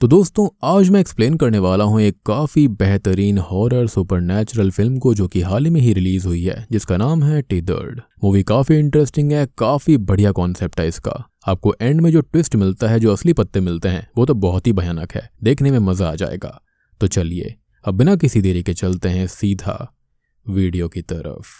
तो दोस्तों आज मैं एक्सप्लेन करने वाला हूं एक काफ़ी बेहतरीन हॉरर सुपर फिल्म को जो कि हाल ही में ही रिलीज हुई है जिसका नाम है टीदर्ड मूवी काफ़ी इंटरेस्टिंग है काफ़ी बढ़िया कॉन्सेप्ट है इसका आपको एंड में जो ट्विस्ट मिलता है जो असली पत्ते मिलते हैं वो तो बहुत ही भयानक है देखने में मज़ा आ जाएगा तो चलिए अब बिना किसी देरी के चलते हैं सीधा वीडियो की तरफ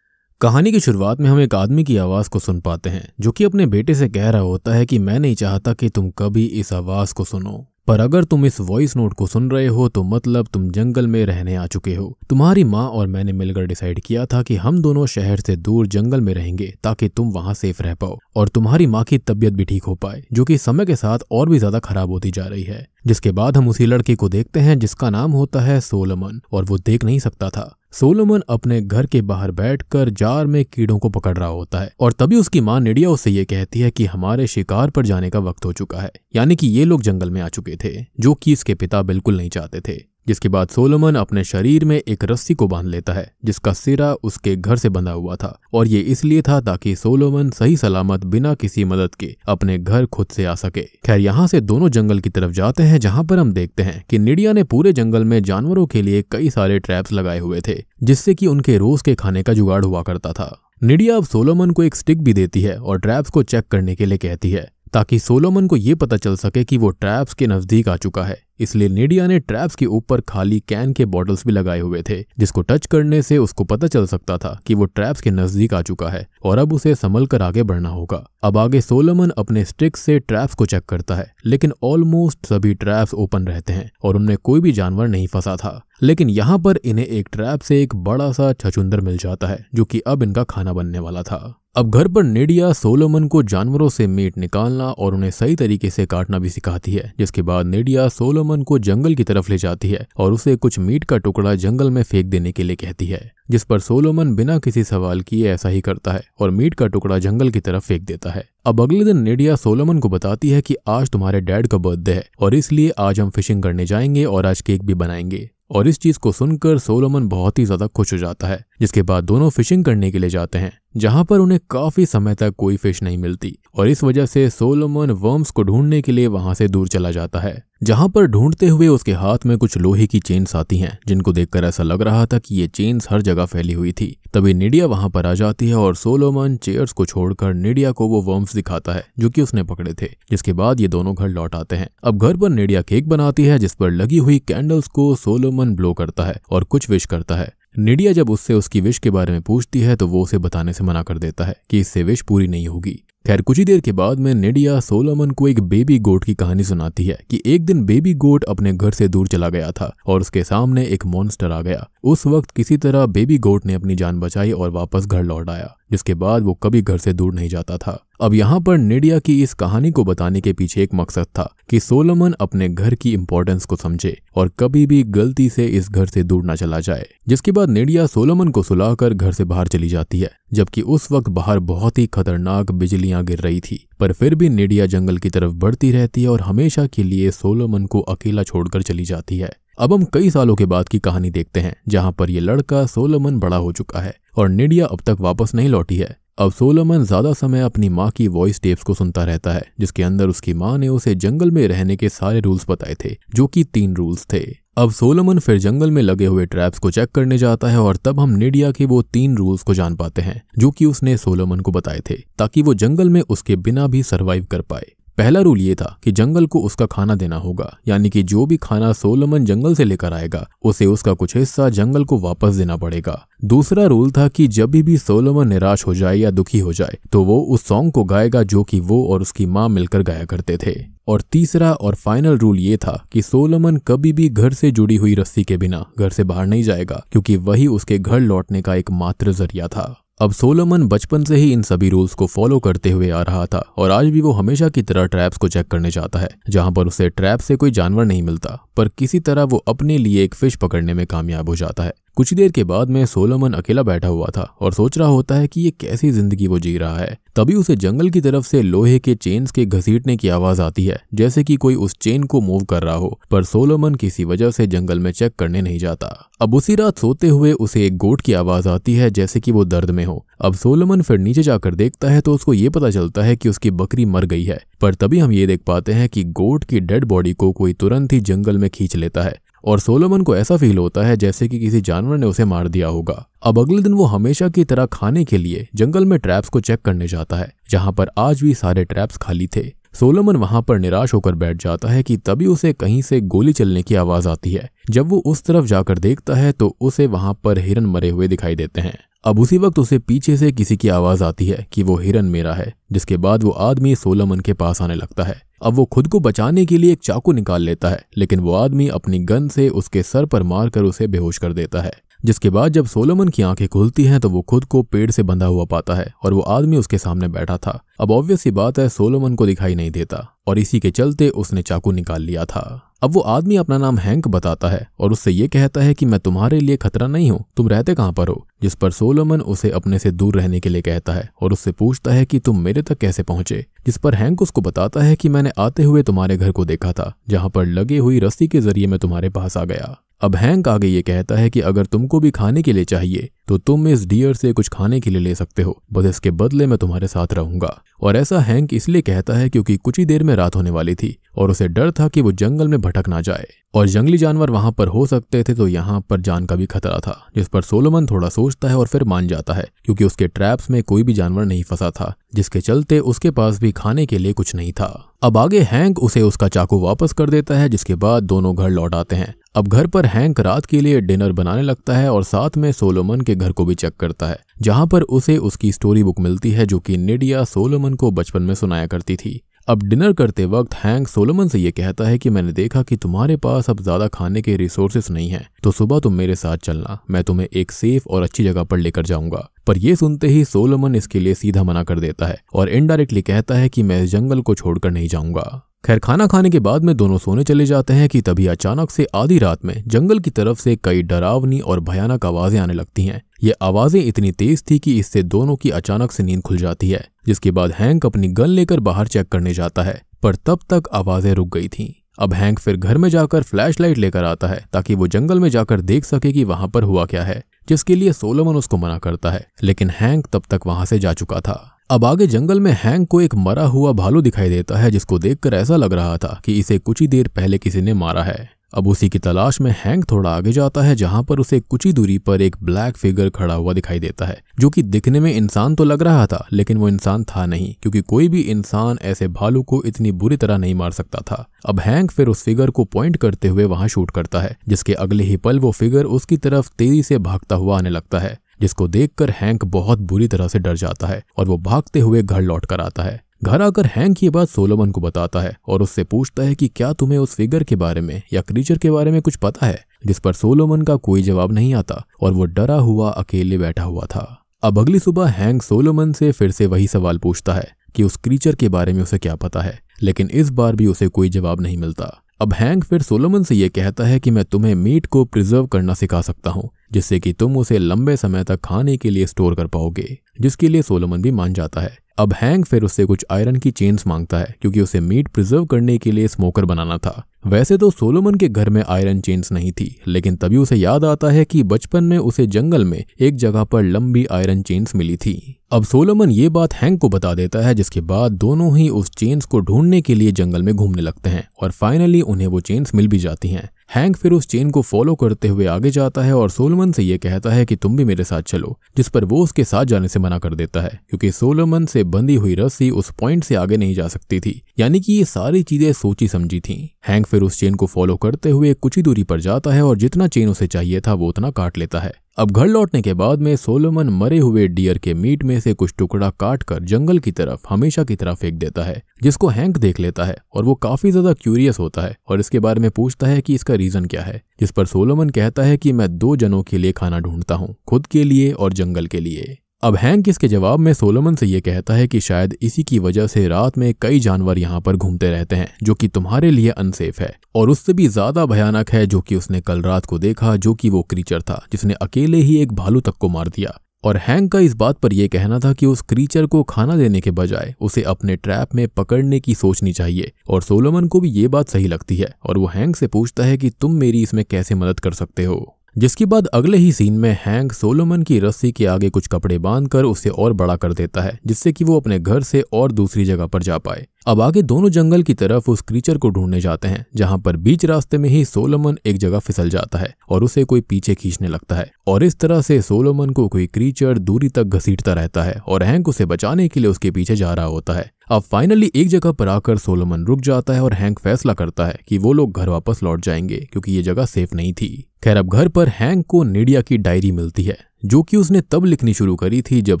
कहानी की शुरुआत में हम एक आदमी की आवाज़ को सुन पाते हैं जो कि अपने बेटे से कह रहा होता है कि मैं नहीं चाहता कि तुम कभी इस आवाज़ को सुनो पर अगर तुम इस वॉइस नोट को सुन रहे हो तो मतलब तुम जंगल में रहने आ चुके हो तुम्हारी माँ और मैंने मिलकर डिसाइड किया था कि हम दोनों शहर से दूर जंगल में रहेंगे ताकि तुम वहाँ सेफ रह पाओ और तुम्हारी माँ की तबीयत भी ठीक हो पाए जो कि समय के साथ और भी ज्यादा खराब होती जा रही है जिसके बाद हम उसी लड़के को देखते हैं जिसका नाम होता है सोलमन और वो देख नहीं सकता था सोलोमन अपने घर के बाहर बैठकर जार में कीड़ों को पकड़ रहा होता है और तभी उसकी माँ निडिया उसे ये कहती है कि हमारे शिकार पर जाने का वक्त हो चुका है यानी कि ये लोग जंगल में आ चुके थे जो कि इसके पिता बिल्कुल नहीं चाहते थे जिसके बाद सोलोमन अपने शरीर में एक रस्सी को बांध लेता है जिसका सिरा उसके घर से बंधा हुआ था और ये इसलिए था ताकि सोलोमन सही सलामत बिना किसी मदद के अपने घर खुद से आ सके खैर यहाँ से दोनों जंगल की तरफ जाते हैं जहाँ पर हम देखते हैं कि निडिया ने पूरे जंगल में जानवरों के लिए कई सारे ट्रैप्स लगाए हुए थे जिससे कि उनके रोज के खाने का जुगाड़ हुआ करता था निडिया अब सोलोमन को एक स्टिक भी देती है और ट्रैप्स को चेक करने के लिए कहती है ताकि सोलोमन को ये पता चल सके कि वो ट्रैप्स के नज़दीक आ चुका है इसलिए नेडिया ने ट्रैप्स के ऊपर खाली कैन के बॉटल्स भी लगाए हुए थे जिसको टच करने से उसको पता चल सकता था कि वो ट्रैप्स के नजदीक आ चुका है और अब उसे संभल कर आगे बढ़ना होगा अब आगे सोलमन अपने स्टिक से ट्रैप्स को चेक करता है लेकिन ऑलमोस्ट सभी ट्रैप्स ओपन रहते हैं और उनमें कोई भी जानवर नहीं फंसा था लेकिन यहाँ पर इन्हें एक ट्रैप से एक बड़ा सा छचुंदर मिल जाता है जो कि अब इनका खाना बनने वाला था अब घर पर नेडिया सोलोमन को जानवरों से मीट निकालना और उन्हें सही तरीके से काटना भी सिखाती है जिसके बाद नेडिया सोलोमन सोलोमन को जंगल की तरफ ले जाती है और उसे कुछ मीट का टुकड़ा जंगल में फेंक देने के लिए कहती है जिस पर सोलोमन बिना किसी सवाल किए ऐसा ही करता है और मीट का टुकड़ा जंगल की तरफ फेंक देता है अब अगले दिन नेडिया सोलोमन को बताती है कि आज तुम्हारे डैड का बर्थडे है और इसलिए आज हम फिशिंग करने जाएंगे और आज केक भी बनाएंगे और इस चीज को सुनकर सोलोमन बहुत ही ज्यादा खुश हो जाता है जिसके बाद दोनों फिशिंग करने के लिए जाते हैं जहां पर उन्हें काफी समय तक कोई फिश नहीं मिलती और इस वजह से सोलोमन वर्म्स को ढूंढने के लिए वहां से दूर चला जाता है जहां पर ढूंढते हुए उसके हाथ में कुछ लोहे की चेन्स आती हैं जिनको देखकर ऐसा लग रहा था कि ये चेन्स हर जगह फैली हुई थी तभी निडिया वहां पर आ जाती है और सोलोमन चेयर्स को छोड़कर निडिया को वो वर्म्स दिखाता है जो कि उसने पकड़े थे जिसके बाद ये दोनों घर लौट आते हैं अब घर पर निडिया केक बनाती है जिस पर लगी हुई कैंडल्स को सोलोमन ब्लो करता है और कुछ विश करता है निडिया जब उससे उसकी विश के बारे में पूछती है तो वो उसे बताने से मना कर देता है कि इससे विश पूरी नहीं होगी खैर कुछ ही देर के बाद में निडिया सोलोमन को एक बेबी गोट की कहानी सुनाती है कि एक दिन बेबी गोट अपने घर से दूर चला गया था और उसके सामने एक मॉन्स्टर आ गया उस वक्त किसी तरह बेबी गोट ने अपनी जान बचाई और वापस घर लौट आया जिसके बाद वो कभी घर से दूर नहीं जाता था अब यहाँ पर निडिया की इस कहानी को बताने के पीछे एक मकसद था कि सोलोमन अपने घर की इम्पोर्टेंस को समझे और कभी भी गलती से इस घर से दूर ना चला जाए जिसके बाद निडिया सोलोमन को सुलाकर घर से बाहर चली जाती है जबकि उस वक्त बाहर बहुत ही खतरनाक बिजलियां गिर रही थी पर फिर भी निडिया जंगल की तरफ बढ़ती रहती है और हमेशा के लिए सोलोमन को अकेला छोड़कर चली जाती है अब हम कई सालों के बाद की कहानी देखते हैं जहां पर यह लड़का सोलोमन बड़ा हो चुका है और निडिया अब तक वापस नहीं लौटी है अब सोलोमन ज्यादा समय अपनी माँ की वॉइस टेप्स को सुनता रहता है जिसके अंदर उसकी माँ ने उसे जंगल में रहने के सारे रूल्स बताए थे जो कि तीन रूल्स थे अब सोलोमन फिर जंगल में लगे हुए ट्रैप्स को चेक करने जाता है और तब हम निडिया के वो तीन रूल्स को जान पाते हैं जो कि उसने सोलोमन को बताए थे ताकि वो जंगल में उसके बिना भी सरवाइव कर पाए पहला रूल ये था कि जंगल को उसका खाना देना होगा यानी कि जो भी खाना सोलोमन जंगल से लेकर आएगा उसे उसका कुछ हिस्सा जंगल को वापस देना पड़ेगा दूसरा रूल था कि जब भी सोलोमन निराश हो जाए या दुखी हो जाए तो वो उस सॉन्ग को गाएगा जो कि वो और उसकी माँ मिलकर गाया करते थे और तीसरा और फाइनल रूल ये था कि सोलोमन कभी भी घर से जुड़ी हुई रस्सी के बिना घर से बाहर नहीं जाएगा क्योंकि वही उसके घर लौटने का एक मात्र जरिया था अब सोलोमन बचपन से ही इन सभी रूल्स को फॉलो करते हुए आ रहा था और आज भी वो हमेशा की तरह ट्रैप्स को चेक करने जाता है जहां पर उसे ट्रैप से कोई जानवर नहीं मिलता पर किसी तरह वो अपने लिए एक फिश पकड़ने में कामयाब हो जाता है कुछ देर के बाद में सोलोमन अकेला बैठा हुआ था और सोच रहा होता है कि ये कैसी जिंदगी वो जी रहा है तभी उसे जंगल की तरफ से लोहे के चेन्स के घसीटने की आवाज आती है जैसे कि कोई उस चेन को मूव कर रहा हो पर सोलोमन किसी वजह से जंगल में चेक करने नहीं जाता अब उसी रात सोते हुए उसे एक गोट की आवाज आती है जैसे कि वो दर्द में हो अब सोलोमन फिर नीचे जाकर देखता है तो उसको ये पता चलता है कि उसकी बकरी मर गई है पर तभी हम ये देख पाते हैं कि गोट की डेड बॉडी को कोई तुरंत ही जंगल में खींच लेता है और सोलोमन को ऐसा फील होता है जैसे कि किसी जानवर ने उसे मार दिया होगा अब अगले दिन वो हमेशा की तरह खाने के लिए जंगल में ट्रैप्स को चेक करने जाता है जहां पर आज भी सारे ट्रैप्स खाली थे सोलोमन वहां पर निराश होकर बैठ जाता है कि तभी उसे कहीं से गोली चलने की आवाज आती है जब वो उस तरफ जाकर देखता है तो उसे वहां पर हिरन मरे हुए दिखाई देते हैं अब उसी वक्त उसे पीछे से किसी की आवाज आती है कि वो हिरन मेरा है जिसके बाद वो आदमी सोलोमन के पास आने लगता है अब वो खुद को बचाने के लिए एक चाकू निकाल लेता है लेकिन वो आदमी अपनी गन से उसके सर पर मार कर उसे बेहोश कर देता है जिसके बाद जब सोलोमन की आंखें खुलती हैं तो वो खुद को पेड़ से बंधा हुआ पाता है और वो आदमी उसके सामने बैठा था अब ऑब्वियस ही बात है सोलोमन को दिखाई नहीं देता और इसी के चलते उसने चाकू निकाल लिया था अब वो आदमी अपना नाम हैंक बताता है और उससे ये कहता है कि मैं तुम्हारे लिए खतरा नहीं हूँ तुम रहते कहाँ पर हो जिस पर सोलोमन उसे अपने से दूर रहने के लिए कहता है और उससे पूछता है कि तुम मेरे तक कैसे पहुंचे जिस पर हैंक उसको बताता है कि मैंने आते हुए तुम्हारे घर को देखा था जहाँ पर लगी हुई रस्सी के जरिए मैं तुम्हारे पास आ गया अब हैंक आगे ये कहता है कि अगर तुमको भी खाने के लिए चाहिए तो तुम इस डियर से कुछ खाने के लिए ले सकते हो बस इसके बदले मैं तुम्हारे साथ रहूंगा और ऐसा हैंक इसलिए कहता है क्योंकि कुछ ही देर में रात होने वाली थी और उसे डर था कि वो जंगल में भटक ना जाए और जंगली जानवर वहां पर हो सकते थे तो यहाँ पर जान का भी खतरा था जिस पर सोलोमन थोड़ा सोचता है और फिर मान जाता है क्योंकि उसके ट्रैप्स में कोई भी जानवर नहीं फंसा था जिसके चलते उसके पास भी खाने के लिए कुछ नहीं था अब आगे हैंक उसे उसका चाकू वापस कर देता है जिसके बाद दोनों घर लौट आते हैं अब घर पर हैंक रात के लिए डिनर बनाने लगता है और साथ में सोलोमन के घर को भी चेक करता है जहां पर उसे उसकी स्टोरी बुक मिलती है जो कि निडिया सोलोमन को बचपन में सुनाया करती थी अब डिनर करते वक्त हैंक सोलोमन से ये कहता है कि मैंने देखा कि तुम्हारे पास अब ज्यादा खाने के रिसोर्सेस नहीं हैं, तो सुबह तुम मेरे साथ चलना मैं तुम्हें एक सेफ और अच्छी जगह पर लेकर जाऊंगा पर यह सुनते ही सोलोमन इसके लिए सीधा मना कर देता है और इनडायरेक्टली कहता है कि मैं इस जंगल को छोड़कर नहीं जाऊंगा खैर खाना खाने के बाद में दोनों सोने चले जाते हैं कि तभी अचानक से आधी रात में जंगल की तरफ से कई डरावनी और भयानक आवाजें आने लगती हैं ये आवाजें इतनी तेज थी कि इससे दोनों की अचानक से नींद खुल जाती है जिसके बाद हैंक अपनी गन लेकर बाहर चेक करने जाता है पर तब तक आवाजें रुक गई थी अब हैंक फिर घर में जाकर फ्लैश लेकर आता है ताकि वो जंगल में जाकर देख सके कि वहां पर हुआ क्या है जिसके लिए सोलोमन उसको मना करता है लेकिन हैंक तब तक वहां से जा चुका था अब आगे जंगल में हैंग को एक मरा हुआ भालू दिखाई देता है जिसको देखकर ऐसा लग रहा था कि इसे कुछ ही देर पहले किसी ने मारा है अब उसी की तलाश में हैंग थोड़ा आगे जाता है जहां पर उसे कुछ ही दूरी पर एक ब्लैक फिगर खड़ा हुआ दिखाई देता है जो कि दिखने में इंसान तो लग रहा था लेकिन वो इंसान था नहीं क्योंकि कोई भी इंसान ऐसे भालू को इतनी बुरी तरह नहीं मार सकता था अब हैंग फिर उस फिगर को पॉइंट करते हुए वहां शूट करता है जिसके अगले ही पल वो फिगर उसकी तरफ तेजी से भागता हुआ आने लगता है जिसको देखकर हैंक बहुत बुरी तरह से डर जाता है और वो भागते हुए घर लौट कर आता है घर आकर हैंक ये बात सोलोमन को बताता है और उससे पूछता है कि क्या तुम्हें उस फिगर के बारे में या क्रीचर के बारे में कुछ पता है जिस पर सोलोमन का कोई जवाब नहीं आता और वो डरा हुआ अकेले बैठा हुआ था अब अगली सुबह हैंक सोलोमन से फिर से वही सवाल पूछता है कि उस क्रीचर के बारे में उसे क्या पता है लेकिन इस बार भी उसे कोई जवाब नहीं मिलता अब हैंक फिर सोलोमन से यह कहता है कि मैं तुम्हें मीट को प्रिजर्व करना सिखा सकता हूँ जिससे कि तुम उसे लंबे समय तक खाने के लिए स्टोर कर पाओगे जिसके लिए सोलोमन भी मान जाता है अब हैंग फिर उससे कुछ आयरन की चेन्स मांगता है क्योंकि उसे मीट प्रिजर्व करने के लिए स्मोकर बनाना था वैसे तो सोलोमन के घर में आयरन चेन्स नहीं थी लेकिन तभी उसे याद आता है कि बचपन में उसे जंगल में एक जगह पर लंबी आयरन चेन्स मिली थी अब सोलोमन ये बात हैंक को बता देता है जिसके बाद दोनों ही उस चेन्स को ढूंढने के लिए जंगल में घूमने लगते हैं और फाइनली उन्हें वो चेन्स मिल भी जाती हैं हैंक फिर उस चेन को फॉलो करते हुए आगे जाता है और सोलमन से यह कहता है कि तुम भी मेरे साथ चलो जिस पर वो उसके साथ जाने से मना कर देता है क्योंकि सोलमन से बंधी हुई रस्सी उस पॉइंट से आगे नहीं जा सकती थी यानी कि ये सारी चीजें सोची समझी थी हैंक फिर उस चेन को फॉलो करते हुए कुछ ही दूरी पर जाता है और जितना चेन उसे चाहिए था वो उतना काट लेता है अब घर लौटने के बाद में सोलोमन मरे हुए डियर के मीट में से कुछ टुकड़ा काट कर जंगल की तरफ हमेशा की तरफ फेंक देता है जिसको हैंक देख लेता है और वो काफी ज्यादा क्यूरियस होता है और इसके बारे में पूछता है कि इसका रीजन क्या है जिस पर सोलोमन कहता है कि मैं दो जनों के लिए खाना ढूंढता हूँ खुद के लिए और जंगल के लिए अब हैंक इसके जवाब में सोलोमन से यह कहता है कि शायद इसी की वजह से रात में कई जानवर यहाँ पर घूमते रहते हैं जो कि तुम्हारे लिए अनसेफ है और उससे भी ज्यादा भयानक है जो कि उसने कल रात को देखा जो कि वो क्रीचर था जिसने अकेले ही एक भालू तक को मार दिया और हैंक का इस बात पर यह कहना था कि उस क्रीचर को खाना देने के बजाय उसे अपने ट्रैप में पकड़ने की सोचनी चाहिए और सोलोमन को भी ये बात सही लगती है और वो हैंक से पूछता है कि तुम मेरी इसमें कैसे मदद कर सकते हो जिसके बाद अगले ही सीन में हैंग सोलोमन की रस्सी के आगे कुछ कपड़े बांधकर उसे और बड़ा कर देता है जिससे कि वो अपने घर से और दूसरी जगह पर जा पाए अब आगे दोनों जंगल की तरफ उस क्रीचर को ढूंढने जाते हैं जहां पर बीच रास्ते में ही सोलोमन एक जगह फिसल जाता है और उसे कोई पीछे खींचने लगता है और इस तरह से सोलोमन को कोई क्रीचर दूरी तक घसीटता रहता है और हैंक उसे बचाने के लिए उसके पीछे जा रहा होता है अब फाइनली एक जगह पर आकर सोलोमन रुक जाता है और हैंक फैसला करता है कि वो लोग घर वापस लौट जाएंगे क्योंकि ये जगह सेफ नहीं थी खैर अब घर पर हैंक को निडिया की डायरी मिलती है जो कि उसने तब लिखनी शुरू करी थी जब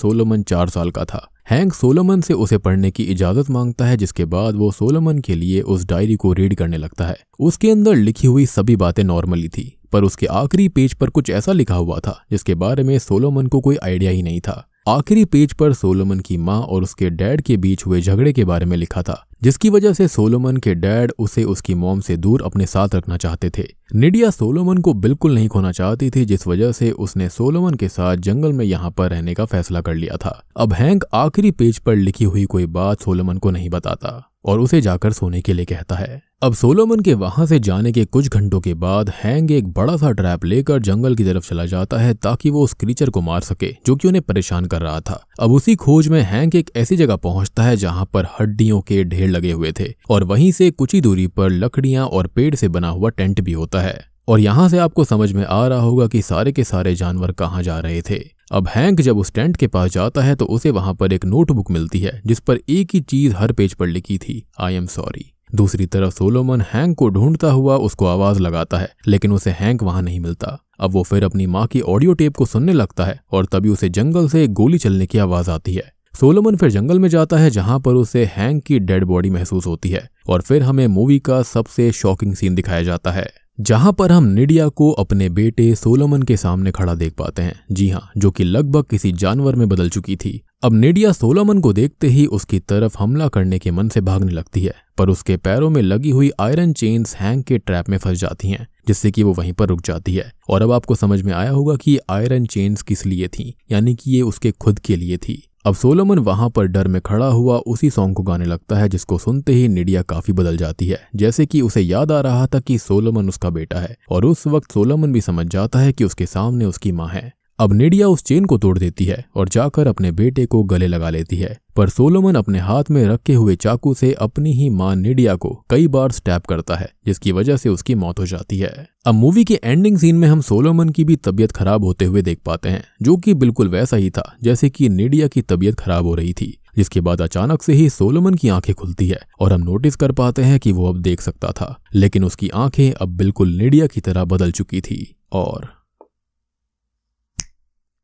सोलोमन चार साल का था हैंक सोलोमन से उसे पढ़ने की इजाजत मांगता है जिसके बाद वो सोलोमन के लिए उस डायरी को रीड करने लगता है उसके अंदर लिखी हुई सभी बातें नॉर्मली थी पर उसके आखिरी पेज पर कुछ ऐसा लिखा हुआ था जिसके बारे में सोलोमन को कोई आइडिया ही नहीं था आखिरी पेज पर सोलोमन की माँ और उसके डैड के बीच हुए झगड़े के बारे में लिखा था जिसकी वजह से सोलोमन के डैड उसे उसकी मॉम से दूर अपने साथ रखना चाहते थे निडिया सोलोमन को बिल्कुल नहीं खोना चाहती थी जिस वजह से उसने सोलोमन के साथ जंगल में यहाँ पर रहने का फैसला कर लिया था अब हैंक आखिरी पेज पर लिखी हुई कोई बात सोलोमन को नहीं बताता और उसे जाकर सोने के लिए कहता है अब सोलोमन के वहां से जाने के कुछ घंटों के बाद हैंग एक बड़ा सा ट्रैप लेकर जंगल की तरफ चला जाता है ताकि वो उस क्रीचर को मार सके जो कि उन्हें परेशान कर रहा था अब उसी खोज में हैंग एक ऐसी जगह पहुंचता है जहां पर हड्डियों के ढेर लगे हुए थे और वहीं से कुछ ही दूरी पर लकड़ियां और पेड़ से बना हुआ टेंट भी होता है और यहाँ से आपको समझ में आ रहा होगा कि सारे के सारे जानवर कहाँ जा रहे थे अब हैंक जब उस टेंट के पास जाता है तो उसे वहां पर एक नोटबुक मिलती है जिस पर एक ही चीज हर पेज पर लिखी थी आई एम सॉरी दूसरी तरफ सोलोमन हैंक को ढूंढता हुआ उसको आवाज लगाता है लेकिन उसे हैंक वहां नहीं मिलता अब वो फिर अपनी माँ की ऑडियो टेप को सुनने लगता है और तभी उसे जंगल से एक गोली चलने की आवाज आती है सोलोमन फिर जंगल में जाता है जहां पर उसे हैंक की डेड बॉडी महसूस होती है और फिर हमें मूवी का सबसे शॉकिंग सीन दिखाया जाता है जहां पर हम निडिया को अपने बेटे सोलोमन के सामने खड़ा देख पाते हैं जी हाँ जो कि लगभग किसी जानवर में बदल चुकी थी अब निडिया सोलोमन को देखते ही उसकी तरफ हमला करने के मन से भागने लगती है पर उसके पैरों में लगी हुई आयरन चेन्स हैंग के ट्रैप में फंस जाती हैं जिससे कि वो वहीं पर रुक जाती है और अब आपको समझ में आया होगा कि आयरन चेन्स किस लिए थी यानी कि ये उसके खुद के लिए थी अब सोलोमन वहां पर डर में खड़ा हुआ उसी सॉन्ग को गाने लगता है जिसको सुनते ही निडिया काफी बदल जाती है जैसे कि उसे याद आ रहा था कि सोलोमन उसका बेटा है और उस वक्त सोलोमन भी समझ जाता है कि उसके सामने उसकी माँ है अब निडिया उस चेन को तोड़ देती है और जाकर अपने बेटे को गले लगा लेती है पर सोलोमन अपने हाथ में रखे हुए चाकू से अपनी ही मां निडिया को कई बार स्टैप करता है जिसकी वजह से उसकी मौत हो जाती है अब मूवी के एंडिंग सीन में हम सोलोमन की भी तबीयत खराब होते हुए देख पाते हैं जो कि बिल्कुल वैसा ही था जैसे कि निडिया की तबीयत खराब हो रही थी जिसके बाद अचानक से ही सोलोमन की आंखें खुलती है और हम नोटिस कर पाते हैं कि वो अब देख सकता था लेकिन उसकी आंखें अब बिल्कुल निडिया की तरह बदल चुकी थी और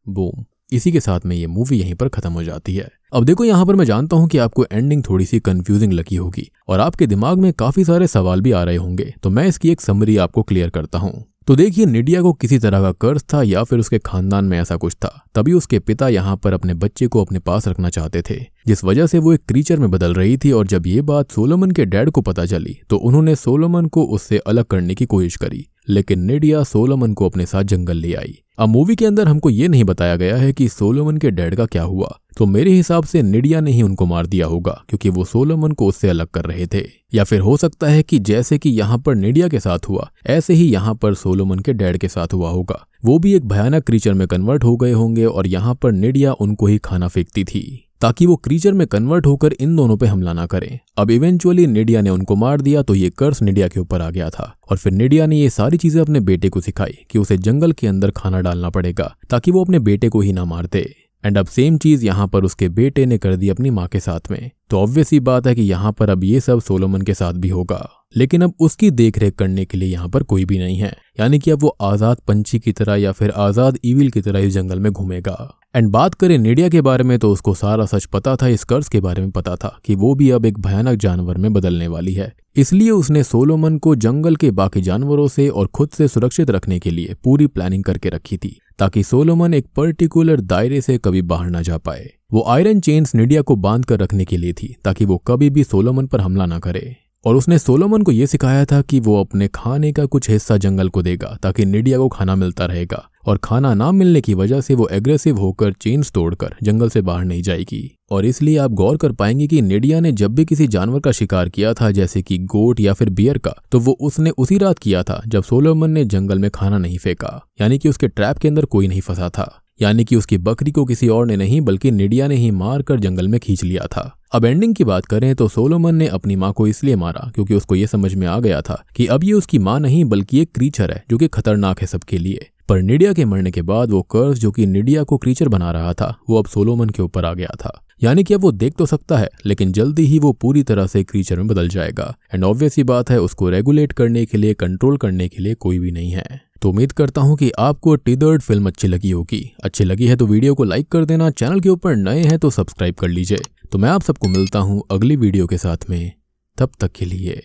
बूम इसी के साथ में ये मूवी यहीं पर खत्म हो जाती है अब देखो यहाँ पर मैं जानता हूँ कि आपको एंडिंग थोड़ी सी कंफ्यूजिंग लगी होगी और आपके दिमाग में काफी सारे सवाल भी आ रहे होंगे तो मैं इसकी एक समरी आपको क्लियर करता हूँ तो देखिए निडिया को किसी तरह का कर्ज था या फिर उसके खानदान में ऐसा कुछ था तभी उसके पिता यहाँ पर अपने बच्चे को अपने पास रखना चाहते थे जिस वजह से वो एक क्रीचर में बदल रही थी और जब ये बात सोलोमन के डैड को पता चली तो उन्होंने सोलोमन को उससे अलग करने की कोशिश करी लेकिन निडिया सोलोमन को अपने साथ जंगल ले आई अब मूवी के अंदर हमको ये नहीं बताया गया है कि सोलोमन के डैड का क्या हुआ तो मेरे हिसाब से निडिया ने ही उनको मार दिया होगा क्योंकि वो सोलोमन को उससे अलग कर रहे थे या फिर हो सकता है कि जैसे कि यहाँ पर निडिया के साथ हुआ ऐसे ही यहाँ पर सोलोमन के डैड के साथ हुआ होगा वो भी एक भयानक क्रीचर में कन्वर्ट हो गए होंगे और यहाँ पर निडिया उनको ही खाना फेंकती थी ताकि वो क्रीचर में कन्वर्ट होकर इन दोनों पे हमला ना करें अब इवेंचुअली निडिया ने उनको मार दिया तो ये कर्स निडिया के ऊपर आ गया था और फिर निडिया ने ये सारी चीजें अपने बेटे को सिखाई कि उसे जंगल के अंदर खाना डालना पड़ेगा ताकि वो अपने बेटे को ही ना मारते एंड अब सेम चीज यहाँ पर उसके बेटे ने कर दी अपनी माँ के साथ में तो ऑब्वियस ही बात है कि यहाँ पर अब ये सब सोलोमन के साथ भी होगा लेकिन अब उसकी देखरेख करने के लिए यहाँ पर कोई भी नहीं है यानी कि अब वो आजाद पंछी की तरह या फिर आजाद ईविल की तरह इस जंगल में घूमेगा एंड बात करें निडिया के बारे में तो उसको सारा सच पता था इस कर्ज के बारे में पता था कि वो भी अब एक भयानक जानवर में बदलने वाली है इसलिए उसने सोलोमन को जंगल के बाकी जानवरों से और खुद से सुरक्षित रखने के लिए पूरी प्लानिंग करके रखी थी ताकि सोलोमन एक पर्टिकुलर दायरे से कभी बाहर ना जा पाए वो आयरन चेन्स निडिया को बांध कर रखने के लिए थी ताकि वो कभी भी सोलोमन पर हमला ना करे और उसने सोलोमन को यह सिखाया था कि वो अपने खाने का कुछ हिस्सा जंगल को देगा ताकि निडिया को खाना मिलता रहेगा और खाना ना मिलने की वजह से वो एग्रेसिव होकर चेन्स तोड़कर जंगल से बाहर नहीं जाएगी और इसलिए आप गौर कर पाएंगे कि निडिया ने जब भी किसी जानवर का शिकार किया था जैसे कि गोट या फिर बियर का तो वो उसने उसी रात किया था जब सोलोमन ने जंगल में खाना नहीं फेंका यानी कि उसके ट्रैप के अंदर कोई नहीं फंसा था यानी कि उसकी बकरी को किसी और ने नहीं बल्कि निडिया ने ही मारकर जंगल में खींच लिया था अब एंडिंग की बात करें तो सोलोमन ने अपनी माँ को इसलिए मारा क्योंकि उसको ये समझ में आ गया था कि अब ये उसकी माँ नहीं बल्कि एक क्रीचर है जो कि खतरनाक है सबके लिए पर निडिया के मरने के बाद वो कर्ज जो कि निडिया को क्रीचर बना रहा था वो अब सोलोमन के ऊपर आ गया था यानी कि अब वो देख तो सकता है लेकिन जल्दी ही वो पूरी तरह से क्रीचर में बदल जाएगा एंड ऑब्वियस ही बात है उसको रेगुलेट करने के लिए कंट्रोल करने के लिए कोई भी नहीं है तो उम्मीद करता हूँ कि आपको टीदर्ड फिल्म अच्छी लगी होगी अच्छी लगी है तो वीडियो को लाइक कर देना चैनल के ऊपर नए हैं तो सब्सक्राइब कर लीजिए तो मैं आप सबको मिलता हूँ अगली वीडियो के साथ में तब तक के लिए